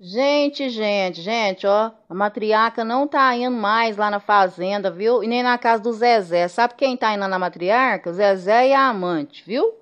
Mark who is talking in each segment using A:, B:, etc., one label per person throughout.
A: Gente, gente, gente, ó, a matriarca não tá indo mais lá na fazenda, viu? E nem na casa do Zezé. Sabe quem tá indo na matriarca? O Zezé e a amante, viu?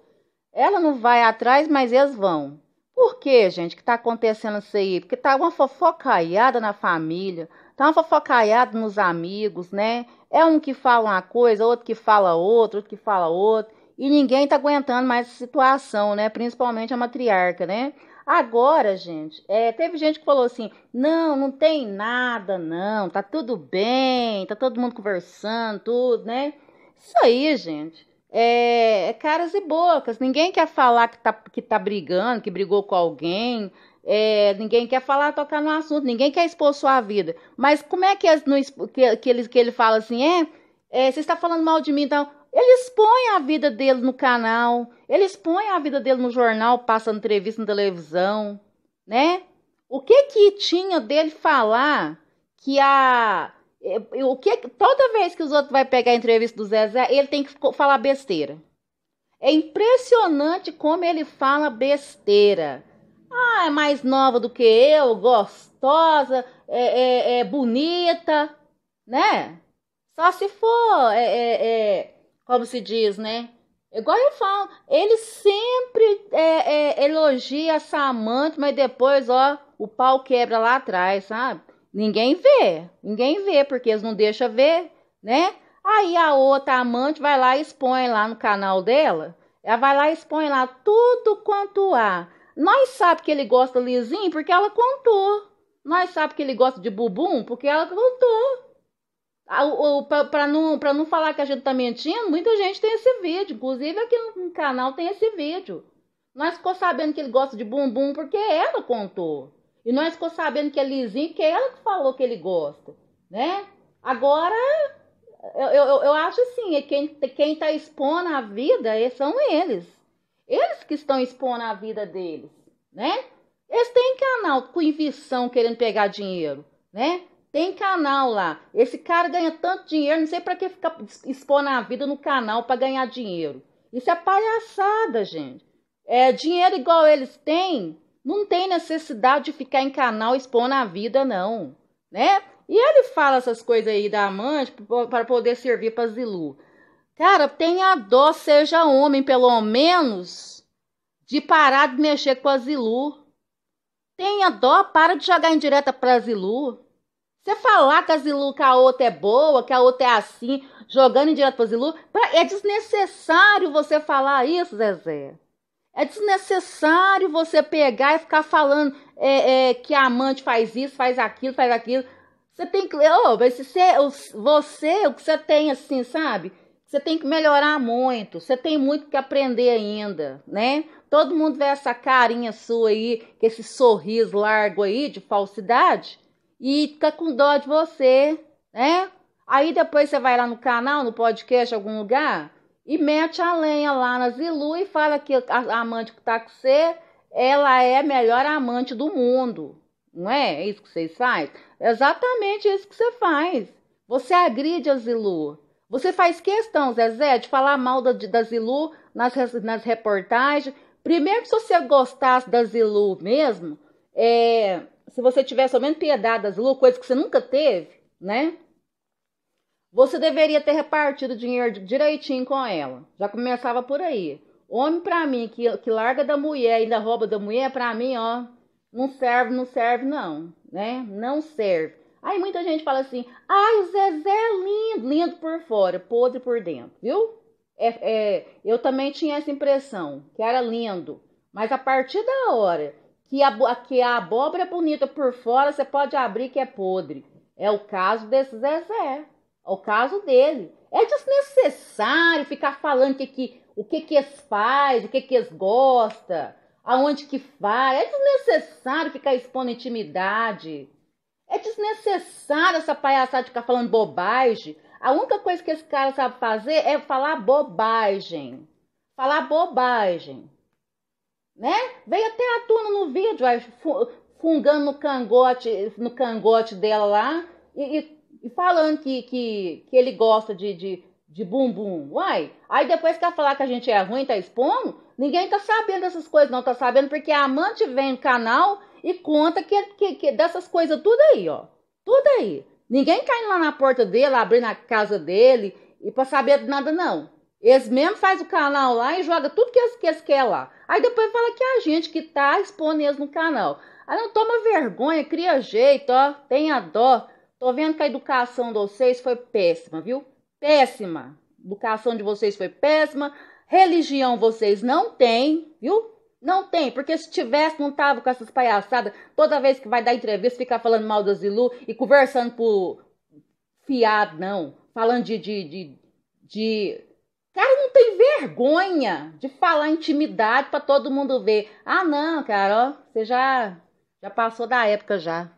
A: Ela não vai atrás, mas eles vão. Por que, gente, que tá acontecendo isso aí? Porque tá uma fofocaiada na família, tá uma fofocaiada nos amigos, né? É um que fala uma coisa, outro que fala outra, outro que fala outra. E ninguém tá aguentando mais essa situação, né? Principalmente a matriarca, né? Agora, gente, é, teve gente que falou assim: não, não tem nada, não, tá tudo bem, tá todo mundo conversando, tudo, né? Isso aí, gente, é, é caras e bocas. Ninguém quer falar que tá, que tá brigando, que brigou com alguém. É, ninguém quer falar, tocar no assunto, ninguém quer expor sua vida. Mas como é que, as, no, que, que, ele, que ele fala assim? É, é você está falando mal de mim, então ele expõe a vida dele no canal, ele expõe a vida dele no jornal, passa entrevista na televisão, né? O que que tinha dele falar que a eh, o que toda vez que os outros vai pegar a entrevista do Zezé, ele tem que falar besteira. É impressionante como ele fala besteira. Ah, é mais nova do que eu, gostosa, é, é, é bonita, né? Só se for é, é, é como se diz, né? Igual eu falo, ele sempre é, é, elogia essa amante, mas depois, ó, o pau quebra lá atrás, sabe? Ninguém vê, ninguém vê, porque eles não deixam ver, né? Aí a outra amante vai lá e expõe lá no canal dela, ela vai lá e expõe lá tudo quanto há. Nós sabemos que ele gosta lisinho porque ela contou. Nós sabemos que ele gosta de bubum porque ela contou. Ah, Para não, não falar que a gente está mentindo, muita gente tem esse vídeo. Inclusive aqui no canal tem esse vídeo. Nós ficou sabendo que ele gosta de bumbum porque ela contou. E nós ficou sabendo que é lisinho, que é ela que falou que ele gosta, né? Agora, eu, eu, eu acho assim, é quem, quem tá expondo a vida é, são eles. Eles que estão expondo a vida deles, né? Eles têm canal com invisão querendo pegar dinheiro, né? Tem canal lá. Esse cara ganha tanto dinheiro, não sei para que ficar expondo a vida no canal para ganhar dinheiro. Isso é palhaçada, gente. É dinheiro igual eles têm, não tem necessidade de ficar em canal expondo a vida não, né? E ele fala essas coisas aí da amante para poder servir para Zilu. Cara, tenha dó, seja homem pelo menos, de parar de mexer com a Zilu. Tenha dó, para de jogar indireta para Zilu. Você falar que a Zilu, que a outra é boa, que a outra é assim, jogando em direto pra Zilu, é desnecessário você falar isso, Zezé. É desnecessário você pegar e ficar falando é, é, que a amante faz isso, faz aquilo, faz aquilo. Você tem que. Oh, você, você, o que você tem assim, sabe? Você tem que melhorar muito. Você tem muito que aprender ainda, né? Todo mundo vê essa carinha sua aí, esse sorriso largo aí de falsidade e fica com dó de você, né? Aí depois você vai lá no canal, no podcast, algum lugar, e mete a lenha lá na Zilu e fala que a amante que tá com você, ela é a melhor amante do mundo. Não é? É isso que vocês fazem? É exatamente isso que você faz. Você agride a Zilu. Você faz questão, Zezé, de falar mal da, da Zilu nas, nas reportagens. Primeiro, se você gostasse da Zilu mesmo, é, se você tiver somente piedade das luas, coisa que você nunca teve, né? Você deveria ter repartido o dinheiro direitinho com ela. Já começava por aí. Homem para mim que, que larga da mulher e ainda rouba da mulher, para mim, ó, não serve, não serve não, né? Não serve. Aí muita gente fala assim: "Ai, o Zezé é lindo, lindo por fora, podre por dentro", viu? É, é, eu também tinha essa impressão, que era lindo, mas a partir da hora que a, que a abóbora é bonita por fora, você pode abrir que é podre. É o caso desse Zezé. É o caso dele. É desnecessário ficar falando que, que, o que, que eles faz, o que, que eles gostam, aonde que faz. É desnecessário ficar expondo intimidade. É desnecessário essa palhaçada de ficar falando bobagem. A única coisa que esse cara sabe fazer é falar bobagem. Falar bobagem. Né? Veio até o fungando no cangote, no cangote dela lá e, e, e falando que, que, que ele gosta de, de, de bumbum. Uai, aí depois que ela falar que a gente é ruim, tá expondo, ninguém tá sabendo dessas coisas, não tá sabendo, porque a amante vem no canal e conta que, que, que dessas coisas tudo aí, ó. Tudo aí. Ninguém caindo lá na porta dele, abrindo a casa dele e pra saber de nada, não. Eles mesmo faz o canal lá e joga tudo que eles, que eles querem lá. Aí depois fala que é a gente que tá expondo eles no canal. Aí não toma vergonha, cria jeito, ó. Tenha dó. Tô vendo que a educação de vocês foi péssima, viu? Péssima. A educação de vocês foi péssima. Religião vocês não têm, viu? Não tem, porque se tivesse, não tava com essas palhaçadas. Toda vez que vai dar entrevista, ficar falando mal da Zilu e conversando por fiado, não. Falando de, de, de, de vergonha de falar intimidade para todo mundo ver. Ah, não, cara, ó, você já já passou da época já.